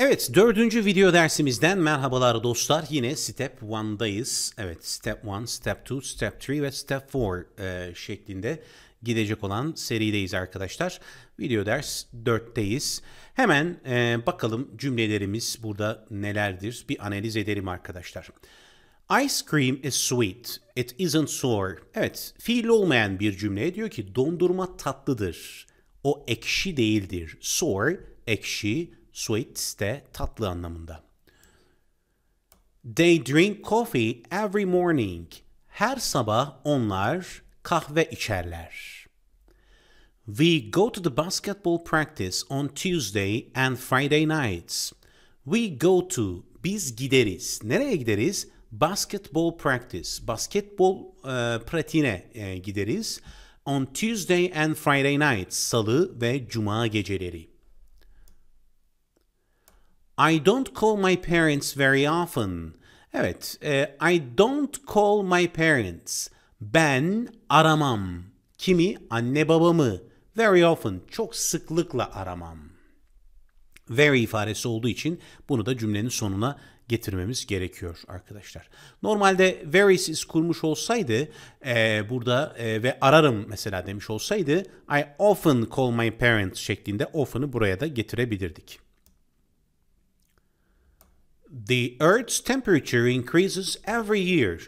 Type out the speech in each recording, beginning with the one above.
Evet, dördüncü video dersimizden merhabalar dostlar. Yine Step 1'dayız. Evet, Step 1, Step 2, Step 3 ve Step 4 e, şeklinde gidecek olan serideyiz arkadaşlar. Video ders 4'teyiz. Hemen e, bakalım cümlelerimiz burada nelerdir bir analiz edelim arkadaşlar. Ice cream is sweet, it isn't sour. Evet, fiil olmayan bir cümle diyor ki dondurma tatlıdır. O ekşi değildir. Sour, ekşi, Sweet, de tatlı anlamında. They drink coffee every morning. Her sabah onlar kahve içerler. We go to the basketball practice on Tuesday and Friday nights. We go to biz gideriz. Nereye gideriz? Basketball practice, basketbol e, pratiğine e, gideriz. On Tuesday and Friday nights, salı ve cuma geceleri. I don't call my parents very often. Evet, e, I don't call my parents. Ben aramam. Kimi? Anne babamı. Very often. Çok sıklıkla aramam. Very ifadesi olduğu için bunu da cümlenin sonuna getirmemiz gerekiyor arkadaşlar. Normalde very very'siz kurmuş olsaydı e, burada e, ve ararım mesela demiş olsaydı I often call my parents şeklinde often'ı buraya da getirebilirdik. The Earth's temperature increases every year.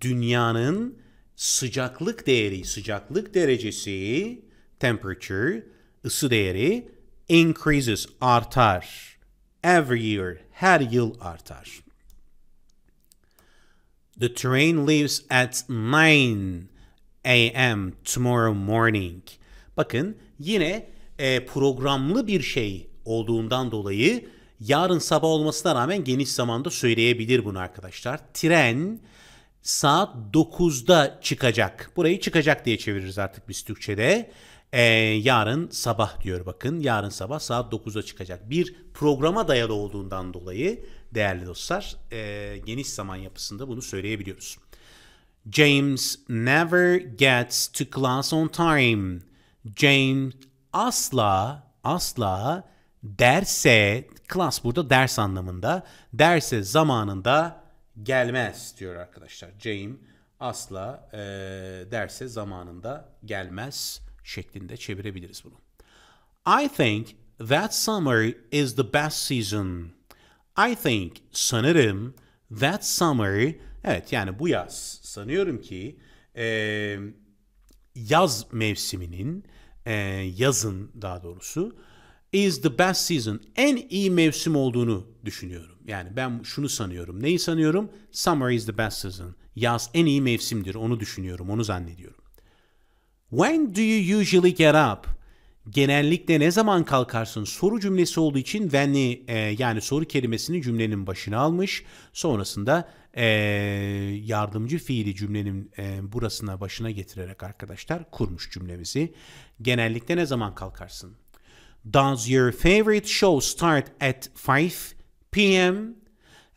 Dünyanın sıcaklık değeri, sıcaklık derecesi, temperature, ısı değeri increases, artar. Every year, her yıl artar. The train leaves at 9 a.m. tomorrow morning. Bakın yine e, programlı bir şey olduğundan dolayı Yarın sabah olmasına rağmen geniş zamanda söyleyebilir bunu arkadaşlar. Tren saat 9'da çıkacak. Burayı çıkacak diye çeviririz artık biz Türkçe'de. Ee, yarın sabah diyor bakın. Yarın sabah saat 9'da çıkacak. Bir programa dayalı olduğundan dolayı değerli dostlar e, geniş zaman yapısında bunu söyleyebiliyoruz. James never gets to class on time. James asla asla derse, class burada ders anlamında, derse zamanında gelmez diyor arkadaşlar. Jane asla e, derse zamanında gelmez şeklinde çevirebiliriz bunu. I think that summer is the best season. I think sanırım that summer evet yani bu yaz sanıyorum ki e, yaz mevsiminin e, yazın daha doğrusu is the best season. En iyi mevsim olduğunu düşünüyorum. Yani ben şunu sanıyorum. Neyi sanıyorum? Summer is the best season. Yaz en iyi mevsimdir. Onu düşünüyorum, onu zannediyorum. When do you usually get up? Genellikle ne zaman kalkarsın? Soru cümlesi olduğu için when'i e, yani soru kelimesini cümlenin başına almış. Sonrasında e, yardımcı fiili cümlenin e, burasına başına getirerek arkadaşlar kurmuş cümlemizi. Genellikle ne zaman kalkarsın? Does your favorite show start at 5 p.m.?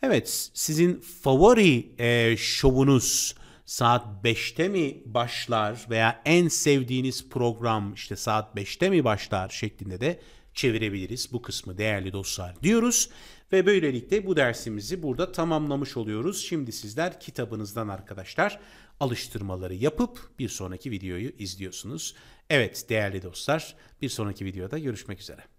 Evet, sizin favori e, şovunuz saat 5'te mi başlar veya en sevdiğiniz program işte saat 5'te mi başlar şeklinde de çevirebiliriz bu kısmı değerli dostlar diyoruz. Ve böylelikle bu dersimizi burada tamamlamış oluyoruz. Şimdi sizler kitabınızdan arkadaşlar alıştırmaları yapıp bir sonraki videoyu izliyorsunuz. Evet değerli dostlar bir sonraki videoda görüşmek üzere.